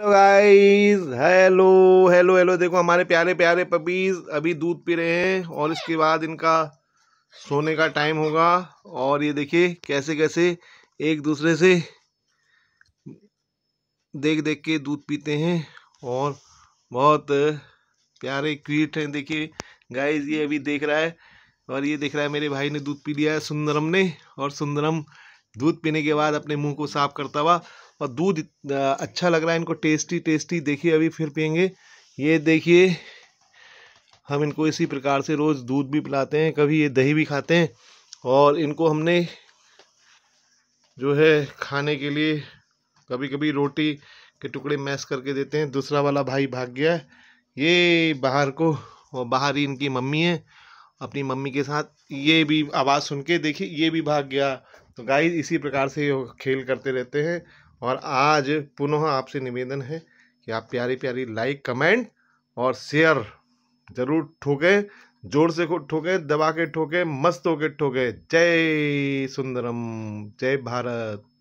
hello guys hello hello hello देखो हमारे प्यारे प्यारे पपीज़ अभी दूध पी रहे हैं और इसके बाद इनका सोने का टाइम होगा और ये देखिए कैसे कैसे एक दूसरे से देख देख के दूध पीते हैं और बहुत प्यारे क्रीट हैं देखिए गाइस ये अभी देख रहा है और ये देख रहा है मेरे भाई ने दूध पी लिया है सुंदरम ने और सुंदरम दूध पीने के बाद अपने मुंह को साफ करता हुआ और दूध अच्छा लग रहा है इनको टेस्टी टेस्टी देखिए अभी फिर पियेंगे ये देखिए हम इनको इसी प्रकार से रोज़ दूध भी पिलाते हैं कभी ये दही भी खाते हैं और इनको हमने जो है खाने के लिए कभी कभी रोटी के टुकड़े मैश करके देते हैं दूसरा वाला भाई भाग गया है ये बाहर को और बाहर ही इनकी मम्मी है अपनी मम्मी के साथ ये भी आवाज़ सुन के देखिए ये भी भाग गया तो गाय इसी प्रकार से खेल करते रहते हैं और आज पुनः आपसे निवेदन है कि आप प्यारी प्यारी लाइक कमेंट और शेयर जरूर ठोके जोर से ठोके दबा के ठोके मस्त होके ठोके जय सुंदरम जय भारत